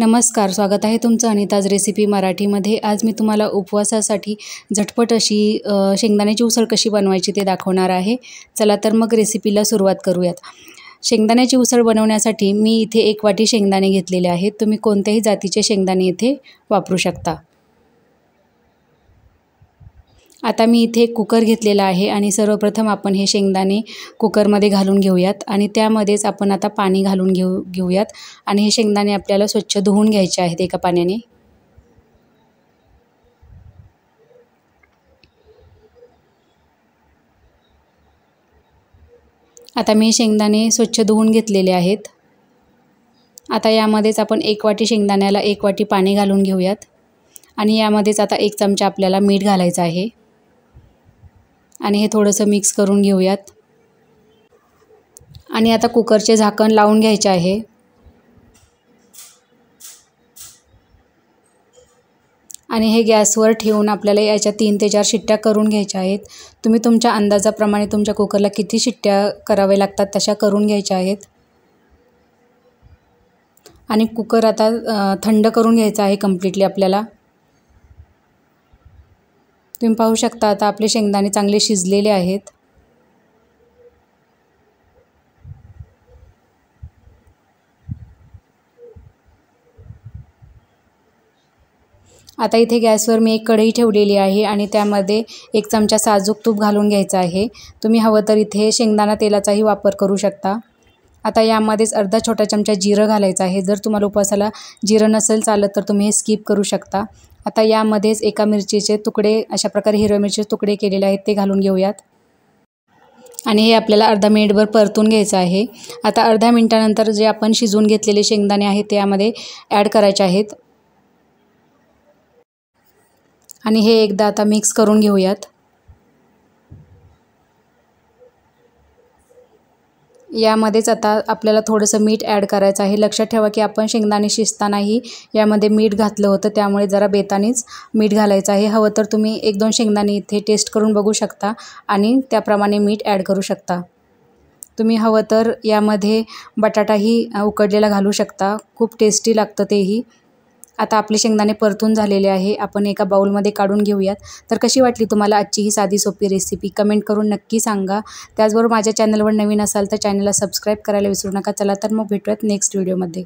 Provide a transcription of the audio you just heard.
नमस्कार स्वागत आहे तुमचं अनिताज रेसिपी मराठीमध्ये आज मी तुम्हाला उपवासासाठी झटपट अशी शेंगदाण्याची उसळ कशी बनवायची ते दाखवणार आहे चला तर मग रेसिपीला सुरुवात करूयात शेंगदाण्याची उसळ बनवण्यासाठी मी इथे एक वाटी शेंगदाणे घेतलेले आहेत तुम्ही कोणत्याही जातीचे शेंगदाणे इथे वापरू शकता आता मी इथे कुकर घेतलेला आहे आणि सर्वप्रथम आपण हे शेंगदाणे कुकरमध्ये घालून घेऊयात आणि त्यामध्येच आपण आता पाणी घालून घेऊ घेऊयात आणि हे शेंगदाणे आपल्याला स्वच्छ धुवून घ्यायचे आहेत एका पाण्याने आता मी शेंगदाणे स्वच्छ धुवून घेतलेले आहेत आता यामध्येच आपण एक वाटी शेंगदाण्याला एक वाटी पाणी घालून घेऊयात आणि यामध्येच आता एक चमचा आपल्याला मीठ घालायचं आहे आणि हे थोडंसं मिक्स करून घेऊयात आणि आता कुकरचे झाकण लावून घ्यायचे आहे आणि हे गॅसवर ठेवून आपल्याला याच्या तीन ते चार शिट्ट्या करून घ्यायच्या आहेत तुम्ही तुमच्या अंदाजाप्रमाणे तुमच्या कुकरला किती शिट्ट्या कराव्या लागतात तशा करून घ्यायच्या आहेत आणि कुकर आता थंड करून घ्यायचा आहे कम्प्लिटली आपल्याला तुम्ही पाहू शकता आता आपले शेंगदाणे चांगले शिजलेले आहेत आता इथे गॅसवर मी एक कढई ठेवलेली आहे आणि त्यामध्ये एक चमचा साजूक तूप घालून घ्यायचं आहे तुम्ही हवं तर इथे शेंगदाणा तेलाचाही वापर करू शकता आता यामध्येच अर्धा छोटा चमचा जिरं घालायचं आहे जर तुम्हाला उपवासाला जिरं नसेल चालत तर तुम्ही हे स्किप करू शकता आता यामध्येच एका मिरचीचे तुकडे अशा प्रकारे हिरव्या मिरचीचे तुकडे केलेले आहेत ते घालून घेऊयात आणि हे आपल्याला अर्धा मिनिटभर परतून घ्यायचं आहे आता अर्ध्या मिनटानंतर जे आपण शिजवून घेतलेले शेंगदाणे आहेत ते यामध्ये ॲड करायचे आहेत आणि हे एकदा आता मिक्स करून घेऊयात यामध्येच आता आपल्याला थोडंसं मीठ ॲड करायचं आहे लक्षात ठेवा की आपण शेंगदाणे शिजतानाही यामध्ये मीठ घातलं होतं त्यामुळे जरा बेतानेच मीठ घालायचं आहे हवं तर तुम्ही एक दोन शेंगदाणे इथे टेस्ट करून बघू शकता आणि त्याप्रमाणे मीठ ॲड करू शकता तुम्ही हवं तर यामध्ये बटाटाही उकडलेला घालू शकता खूप टेस्टी लागतं तेही आता आपले शेंगदाणे परतून झालेले आहे आपण एका बाऊलमध्ये काढून घेऊयात तर कशी वाटली तुम्हाला आजची ही साधी सोपी रेसिपी कमेंट करून नक्की सांगा त्याचबरोबर माझ्या चॅनलवर नवीन असाल तर चॅनलला सबस्क्राईब करायला विसरू नका चला तर मग भेटूयात नेक्स्ट व्हिडिओमध्ये